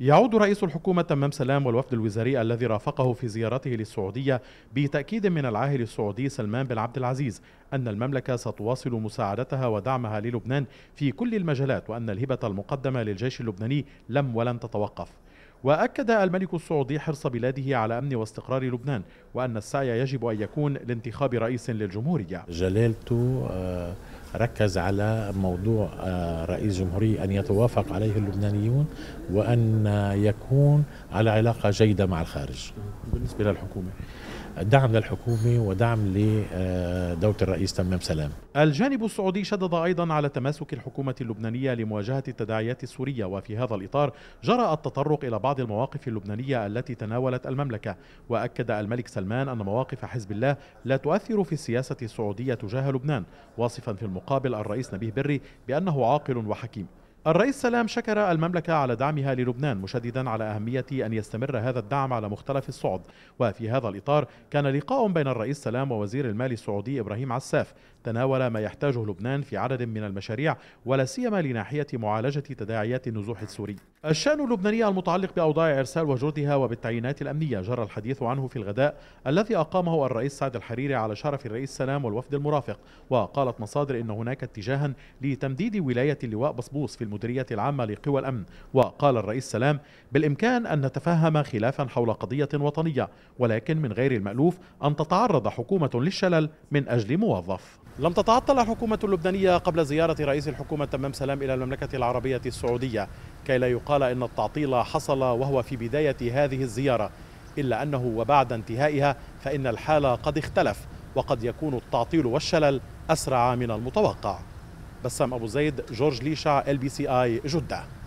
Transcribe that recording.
يعود رئيس الحكومة تمام سلام والوفد الوزاري الذي رافقه في زيارته للسعودية بتأكيد من العاهل السعودي سلمان بن عبد العزيز أن المملكة ستواصل مساعدتها ودعمها للبنان في كل المجالات وأن الهبة المقدمة للجيش اللبناني لم ولن تتوقف وأكد الملك السعودي حرص بلاده على أمن واستقرار لبنان وأن السعي يجب أن يكون لانتخاب رئيس للجمهورية جلالته آه ركز على موضوع آه، رئيس جمهورية أن يتوافق عليه اللبنانيون وأن يكون على علاقة جيدة مع الخارج بالنسبة للحكومة دعم للحكومة ودعم لدولة آه، الرئيس تمام سلام الجانب السعودي شدد أيضا على تماسك الحكومة اللبنانية لمواجهة التداعيات السورية وفي هذا الإطار جرى التطرق إلى بعض المواقف اللبنانية التي تناولت المملكة وأكد الملك سلمان أن مواقف حزب الله لا تؤثر في السياسة السعودية تجاه لبنان واصفا في المقابل مقابل الرئيس نبيه بري بأنه عاقل وحكيم الرئيس سلام شكر المملكة على دعمها للبنان مشددا على أهمية أن يستمر هذا الدعم على مختلف الصعد وفي هذا الإطار كان لقاء بين الرئيس سلام ووزير المال السعودي إبراهيم عساف تناول ما يحتاجه لبنان في عدد من المشاريع ولا سيما لناحية معالجة تداعيات النزوح السوري الشأن اللبناني المتعلق بأوضاع إرسال وجودها وبالتعيينات الأمنية جرى الحديث عنه في الغداء الذي أقامه الرئيس سعد الحريري على شرف الرئيس سلام والوفد المرافق وقالت مصادر إن هناك اتجاها لتمديد ولاية اللواء بصبوص في المديرية العامة لقوى الأمن وقال الرئيس سلام بالإمكان أن نتفهم خلافا حول قضية وطنية ولكن من غير المألوف أن تتعرض حكومة للشلل من أجل موظف لم تتعطل حكومة اللبنانية قبل زيارة رئيس الحكومة تمام سلام إلى المملكة العربية السعودية كي لا يقال إن التعطيل حصل وهو في بداية هذه الزيارة إلا أنه وبعد انتهائها فإن الحال قد اختلف وقد يكون التعطيل والشلل أسرع من المتوقع بسام ابو زيد جورج ليشع ال بي سي اي جده